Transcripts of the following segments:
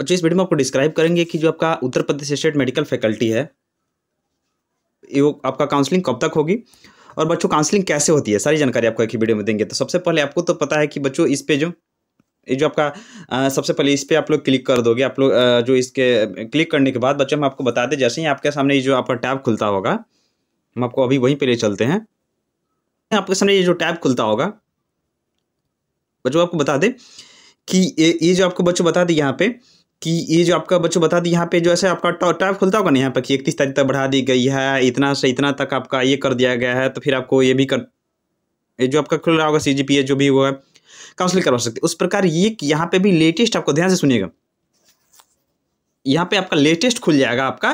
बच्चों इस वीडियो में आपको डिस्क्राइब करेंगे कि जो आपका Uttar Pradesh state medical faculty है ये आपका काउंसलिंग कब तक होगी और बच्चों काउंसलिंग कैसे होती है सारी जानकारी आपको एक ही वीडियो में देंगे तो सबसे पहले आपको तो पता है कि बच्चों इस पे जो ये जो आपका आ, सबसे पहले इस पे आप लोग क्लिक कर दोगे आप लोग जो इसके क्लिक करने के बाद बच्चों हम आपको बता दें जैसे ही आपके सामने ये जो आपका टैब खुलता होगा हम आपको अभी वहीं पे ले चलते हैं आपके सामने ये जो टैब खुलता होगा बच्चों आपको बता दें कि ये जो आपको बच्चों बता दें यहाँ पे कि ये जो आपका बच्चों बता दी यहाँ पे जो ऐसे आपका टाइप खुलता होगा ना यहाँ पर कि इकतीस तारीख तक बढ़ा दी गई है इतना से इतना तक आपका ये कर दिया गया है तो फिर आपको ये भी कर ये जो आपका खुल रहा होगा सी जो भी हुआ है काउंसिलिंग करवा सकते उस प्रकार ये यहाँ पे भी लेटेस्ट आपको ध्यान से सुनिएगा यहाँ पे आपका लेटेस्ट खुल जाएगा आपका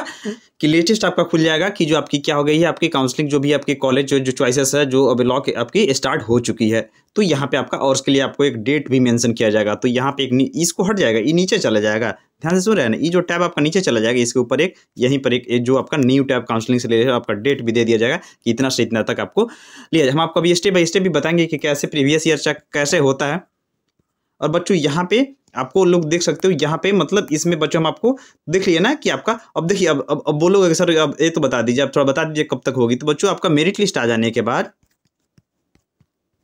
कि लेटेस्ट आपका खुल जाएगा कि जो आपकी क्या हो गई है आपकी काउंसलिंग जो भी आपके कॉलेज जो जो चॉइसेस है जो अभी लॉ आपकी स्टार्ट हो चुकी है तो यहाँ पे आपका और उसके लिए आपको एक डेट भी मेंशन किया जाएगा तो यहाँ पे एक इसको हट जाएगा ये नीचे चला जाएगा ध्यान से सुन रहे हैं ये जो टैब आपका नीचे चला जाएगा इसके ऊपर एक यहीं पर एक जो आपका न्यू टैब काउंसलिंग से रिलेटेड आपका डेट भी दे दिया जाएगा कि इतना से इतना तक आपको लिया हम आपको अभी स्टेप बाई स्टेप भी बताएंगे कि कैसे प्रीवियस ईयर चेक कैसे होता है और बच्चों यहाँ पे आपको लोग देख सकते हो यहाँ पे मतलब इसमें बच्चों हम आपको देख लिया ना कि आपका अब देखिए अब अब अब बोलोगे सर अब ये तो बता दीजिए आप थोड़ा बता दीजिए कब तक होगी तो बच्चों आपका मेरिट लिस्ट आ जाने के बाद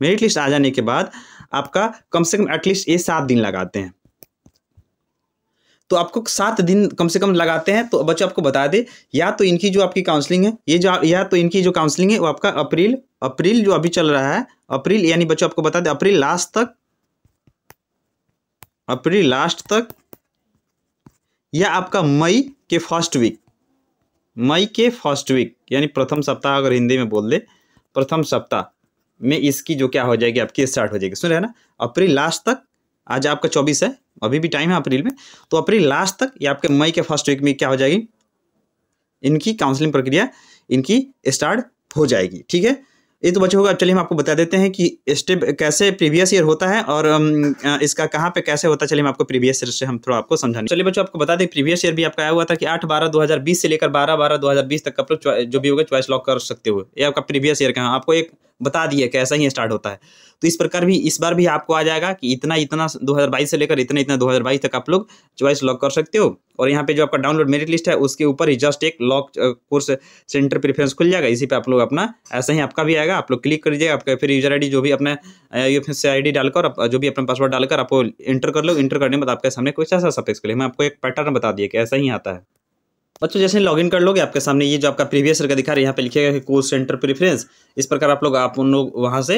मेरिट लिस्ट आ जाने के बाद आपका कम से कम एटलीस्ट ये सात दिन लगाते हैं तो आपको सात दिन कम से कम लगाते हैं तो बच्चों आपको बता दे या तो इनकी जो आपकी काउंसलिंग है ये जो या तो इनकी जो काउंसलिंग है वो आपका अप्रैल अप्रैल जो अभी चल रहा है अप्रैल यानी बच्चों आपको बता दे अप्रैल लास्ट तक अप्रैल लास्ट तक या आपका मई के फर्स्ट वीक मई के फर्स्ट वीक यानी प्रथम सप्ताह अगर हिंदी में बोल दे प्रथम सप्ताह में इसकी जो क्या हो जाएगी आपकी स्टार्ट हो जाएगी सुन रहे ना अप्रैल लास्ट तक आज आपका चौबीस है अभी भी टाइम है अप्रैल में तो अप्रैल लास्ट तक या आपके मई के फर्स्ट वीक में क्या हो जाएगी इनकी काउंसलिंग प्रक्रिया इनकी स्टार्ट हो जाएगी ठीक है ये तो बच्चों होगा चलिए हम आपको बता देते हैं कि स्टेप कैसे प्रीवियस ईयर होता है और इसका कहाँ पे कैसे होता है चलिए हम आपको प्रीवियस ईयर से हम थोड़ा आपको समझाने चलिए बच्चों आपको बता दें प्रीवियस ईयर भी आपका आया हुआ था कि आठ बारह दो हज़ार बीस से लेकर बारह बारह दो हज़ार बीस तक आप लोग जो भी होगा चॉइस लॉक कर सकते हो ये आपका प्रीवियस ईयर का आपको एक बता दिए कैसा ही स्टार्ट होता है तो इस प्रकार भी इस बार भी आपको आ जाएगा कि इतना इतना 2022 से लेकर इतना इतना 2022 तक आप लोग चॉइस लॉक कर सकते हो और यहाँ पे जो आपका डाउनलोड मेरिट लिस्ट है उसके ऊपर ही जस्ट एक लॉक कोर्स सेंटर प्रीफरेंस खुल जाएगा इसी पे आप लोग अपना ऐसा ही आपका भी आएगा जाएगा आप लोग क्लिक कर दीजिएगा आपका फिर यूजर आई जो भी अपना फिर से आई डालकर जो भी अपना पासवर्ड डालकर आपको इंटर कर लो इंटर करने के बाद आपके सामने कुछ ऐसा सफेस क्लिक मैं आपको एक पैटर्न बता दिया कि ऐसा ही आता है बच्चों जैसे लॉग इन कर लोगे आपके सामने ये जो आपका प्रीवियस का दिखा रहा है यहाँ पे लिखेगा कि कोर्स सेंटर प्रीफरेंस इस प्रकार आप लोग आप उन लोग वहाँ से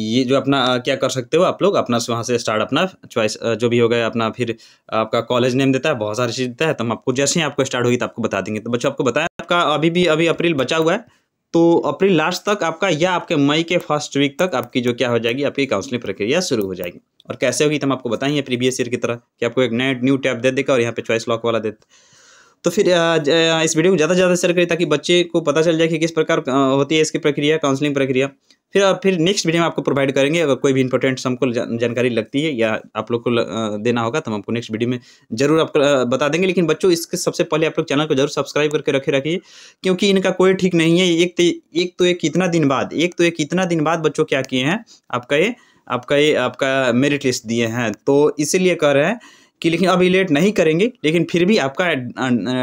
ये जो अपना क्या कर सकते हो आप लोग अपना वहाँ से स्टार्ट अपना चॉइस जो भी होगा अपना फिर आपका कॉलेज नेम देता है बहुत सारी चीज़ देता है तो हम आपको जैसे ही आपको स्टार्ट होगी तो आपको बता देंगे तो बच्चों आपको बताया आपका अभी भी अभी अप्रैल बचा हुआ है तो अप्रैल लास्ट तक आपका या आपके मई के फर्स्ट वीक तक आपकी जो क्या हो जाएगी आपकी काउंसलिंग प्रक्रिया शुरू हो जाएगी और कैसे होगी तो हम आपको बताएंगे प्रीवियस ईयर की तरह कि आपको एक नया न्यू टैब दे देगा और यहाँ पे चॉइस लॉक वाला दे तो फिर इस वीडियो को ज़्यादा से ज़्यादा शेयर करें ताकि बच्चे को पता चल जाए कि किस प्रकार होती है इसकी प्रक्रिया काउंसलिंग प्रक्रिया फिर आप फिर नेक्स्ट वीडियो में आपको प्रोवाइड करेंगे अगर कोई भी इंपॉर्टेंट हमको जानकारी लगती है या आप लोग को देना होगा तो हम आपको नेक्स्ट वीडियो में जरूर आपको बता देंगे लेकिन बच्चों इसके सबसे पहले आप लोग चैनल को जरूर सब्सक्राइब करके रखे रखिए क्योंकि इनका कोई ठीक नहीं है एक तो एक तो एक इतना दिन बाद एक तो एक इतना दिन बाद बच्चों क्या किए हैं आपका ये आपका ये आपका मेरिट लिस्ट दिए हैं तो इसीलिए कह रहे हैं कि लेकिन अभी लेट नहीं करेंगे लेकिन फिर भी आपका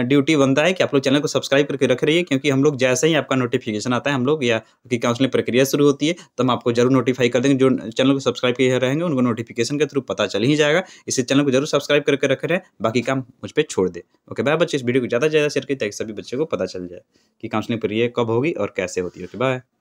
ड्यूटी बनता है कि आप लोग चैनल को सब्सक्राइब करके रख रही है क्योंकि हम लोग जैसे ही आपका नोटिफिकेशन आता है हम लोग या की काउंसलिंग प्रक्रिया शुरू होती है तो हम आपको जरूर नोटिफाई कर देंगे जो चैनल को सब्सक्राइब किए रहेंगे उनको नोटिफिकेशन के थ्रू पता चल ही जाएगा इसे चैनल को जरूर सब्सक्राइब करके रख रहे हैं बाकी काम मुझ पर छोड़ दे ओके बाय बच्चे इस वीडियो को ज़्यादा से ज़्यादा शेयर करिए ताकि सभी बच्चों को पता चल जाए कि काउंसलिंग प्रक्रिया कब होगी और कैसे होती है ओके बाय